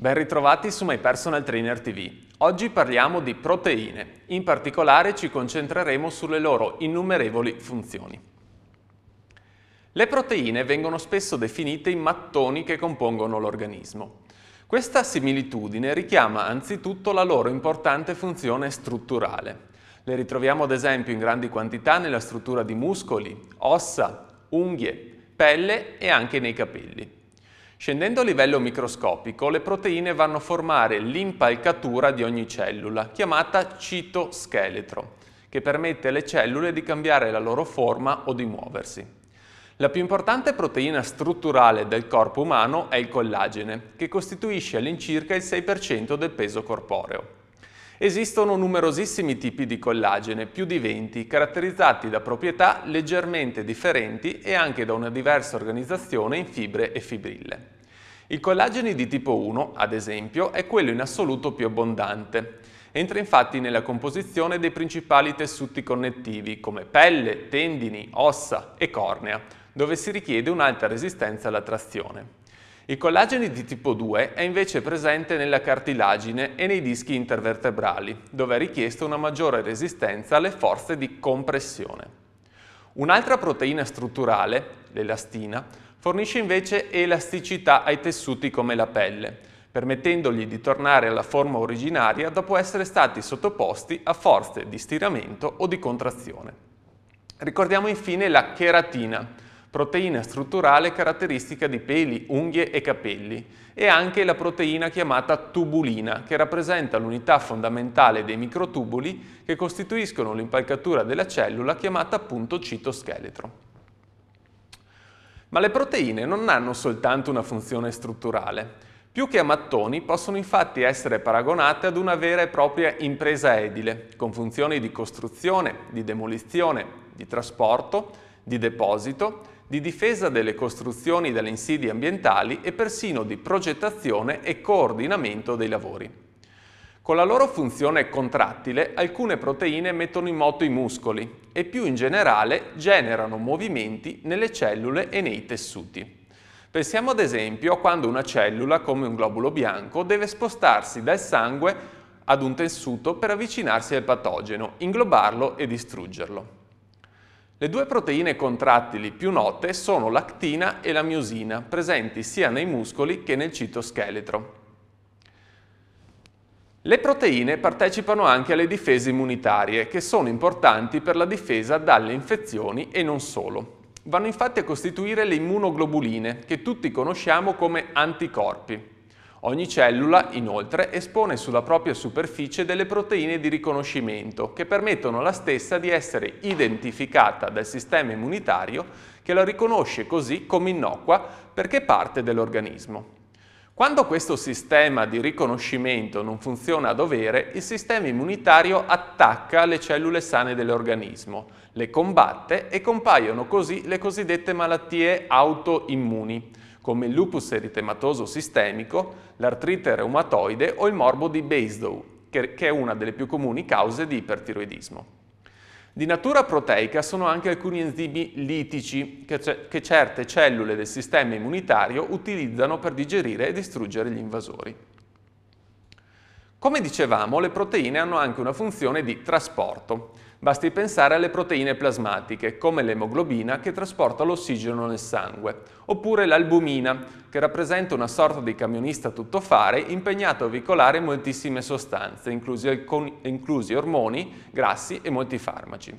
Ben ritrovati su My Personal Trainer TV. Oggi parliamo di proteine, in particolare ci concentreremo sulle loro innumerevoli funzioni. Le proteine vengono spesso definite i mattoni che compongono l'organismo. Questa similitudine richiama anzitutto la loro importante funzione strutturale. Le ritroviamo ad esempio in grandi quantità nella struttura di muscoli, ossa, unghie, pelle e anche nei capelli. Scendendo a livello microscopico, le proteine vanno a formare l'impalcatura di ogni cellula, chiamata citoscheletro, che permette alle cellule di cambiare la loro forma o di muoversi. La più importante proteina strutturale del corpo umano è il collagene, che costituisce all'incirca il 6% del peso corporeo. Esistono numerosissimi tipi di collagene, più di 20, caratterizzati da proprietà leggermente differenti e anche da una diversa organizzazione in fibre e fibrille. Il collagene di tipo 1, ad esempio, è quello in assoluto più abbondante. Entra infatti nella composizione dei principali tessuti connettivi come pelle, tendini, ossa e cornea, dove si richiede un'alta resistenza alla trazione. Il collagene di tipo 2 è invece presente nella cartilagine e nei dischi intervertebrali, dove è richiesta una maggiore resistenza alle forze di compressione. Un'altra proteina strutturale, l'elastina, fornisce invece elasticità ai tessuti come la pelle, permettendogli di tornare alla forma originaria dopo essere stati sottoposti a forze di stiramento o di contrazione. Ricordiamo infine la cheratina, proteina strutturale caratteristica di peli, unghie e capelli, e anche la proteina chiamata tubulina, che rappresenta l'unità fondamentale dei microtubuli che costituiscono l'impalcatura della cellula chiamata appunto citoscheletro. Ma le proteine non hanno soltanto una funzione strutturale. Più che a mattoni possono infatti essere paragonate ad una vera e propria impresa edile, con funzioni di costruzione, di demolizione, di trasporto, di deposito di difesa delle costruzioni dalle insidie ambientali e persino di progettazione e coordinamento dei lavori. Con la loro funzione contrattile alcune proteine mettono in moto i muscoli e più in generale generano movimenti nelle cellule e nei tessuti. Pensiamo ad esempio a quando una cellula, come un globulo bianco, deve spostarsi dal sangue ad un tessuto per avvicinarsi al patogeno, inglobarlo e distruggerlo. Le due proteine contrattili più note sono l'actina e la miosina, presenti sia nei muscoli che nel citoscheletro. Le proteine partecipano anche alle difese immunitarie, che sono importanti per la difesa dalle infezioni e non solo. Vanno infatti a costituire le immunoglobuline, che tutti conosciamo come anticorpi. Ogni cellula, inoltre, espone sulla propria superficie delle proteine di riconoscimento che permettono alla stessa di essere identificata dal sistema immunitario che la riconosce così come innocua perché parte dell'organismo. Quando questo sistema di riconoscimento non funziona a dovere, il sistema immunitario attacca le cellule sane dell'organismo, le combatte e compaiono così le cosiddette malattie autoimmuni come il lupus eritematoso sistemico, l'artrite reumatoide o il morbo di Basedow, che è una delle più comuni cause di ipertiroidismo. Di natura proteica sono anche alcuni enzimi litici che, che certe cellule del sistema immunitario utilizzano per digerire e distruggere gli invasori. Come dicevamo, le proteine hanno anche una funzione di trasporto. Basti pensare alle proteine plasmatiche, come l'emoglobina che trasporta l'ossigeno nel sangue, oppure l'albumina, che rappresenta una sorta di camionista tuttofare impegnato a veicolare moltissime sostanze, inclusi, inclusi ormoni, grassi e molti farmaci.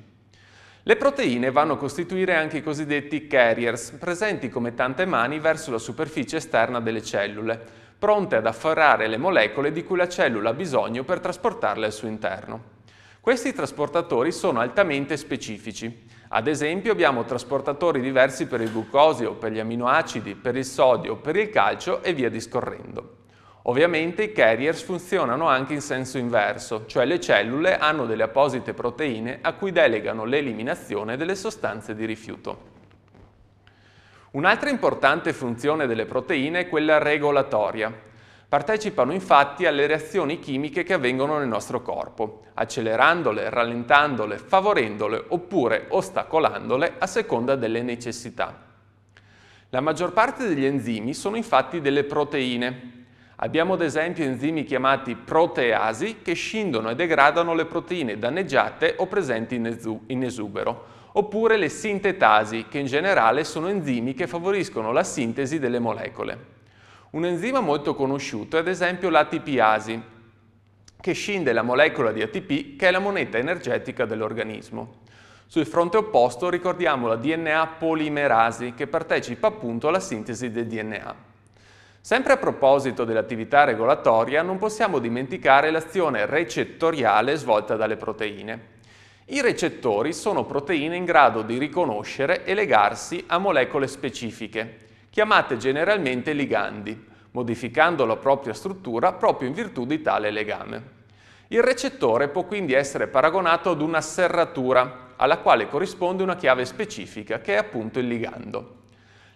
Le proteine vanno a costituire anche i cosiddetti carriers, presenti come tante mani verso la superficie esterna delle cellule, pronte ad afferrare le molecole di cui la cellula ha bisogno per trasportarle al suo interno. Questi trasportatori sono altamente specifici. Ad esempio abbiamo trasportatori diversi per il glucosio, per gli aminoacidi, per il sodio, per il calcio e via discorrendo. Ovviamente i carriers funzionano anche in senso inverso, cioè le cellule hanno delle apposite proteine a cui delegano l'eliminazione delle sostanze di rifiuto. Un'altra importante funzione delle proteine è quella regolatoria. Partecipano infatti alle reazioni chimiche che avvengono nel nostro corpo, accelerandole, rallentandole, favorendole oppure ostacolandole a seconda delle necessità. La maggior parte degli enzimi sono infatti delle proteine, Abbiamo ad esempio enzimi chiamati proteasi che scindono e degradano le proteine danneggiate o presenti in esubero, oppure le sintetasi che in generale sono enzimi che favoriscono la sintesi delle molecole. Un enzima molto conosciuto è ad esempio l'ATPasi, che scinde la molecola di ATP che è la moneta energetica dell'organismo. Sul fronte opposto ricordiamo la DNA polimerasi che partecipa appunto alla sintesi del DNA. Sempre a proposito dell'attività regolatoria, non possiamo dimenticare l'azione recettoriale svolta dalle proteine. I recettori sono proteine in grado di riconoscere e legarsi a molecole specifiche, chiamate generalmente ligandi, modificando la propria struttura proprio in virtù di tale legame. Il recettore può quindi essere paragonato ad una serratura, alla quale corrisponde una chiave specifica, che è appunto il ligando.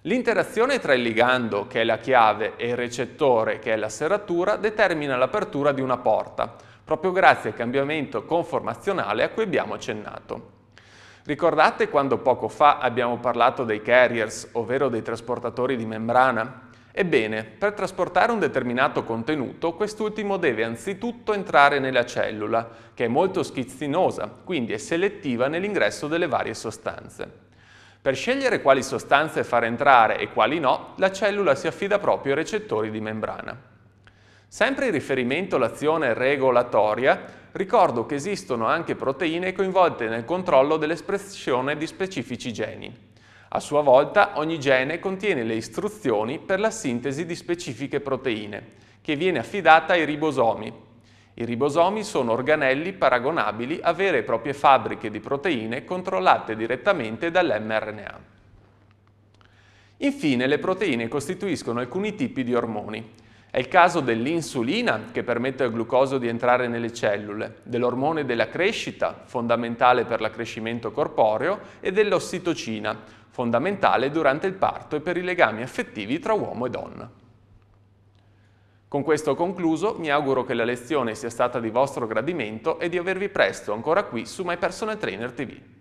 L'interazione tra il ligando, che è la chiave, e il recettore, che è la serratura, determina l'apertura di una porta, proprio grazie al cambiamento conformazionale a cui abbiamo accennato. Ricordate quando poco fa abbiamo parlato dei carriers, ovvero dei trasportatori di membrana? Ebbene, per trasportare un determinato contenuto, quest'ultimo deve anzitutto entrare nella cellula, che è molto schizzinosa, quindi è selettiva nell'ingresso delle varie sostanze. Per scegliere quali sostanze far entrare e quali no, la cellula si affida proprio ai recettori di membrana. Sempre in riferimento all'azione regolatoria, ricordo che esistono anche proteine coinvolte nel controllo dell'espressione di specifici geni. A sua volta, ogni gene contiene le istruzioni per la sintesi di specifiche proteine, che viene affidata ai ribosomi. I ribosomi sono organelli paragonabili a vere e proprie fabbriche di proteine controllate direttamente dall'mRNA. Infine, le proteine costituiscono alcuni tipi di ormoni, è il caso dell'insulina che permette al glucosio di entrare nelle cellule, dell'ormone della crescita, fondamentale per l'accrescimento corporeo, e dell'ossitocina, fondamentale durante il parto e per i legami affettivi tra uomo e donna. Con questo concluso, mi auguro che la lezione sia stata di vostro gradimento e di avervi presto ancora qui su My Personal Trainer TV.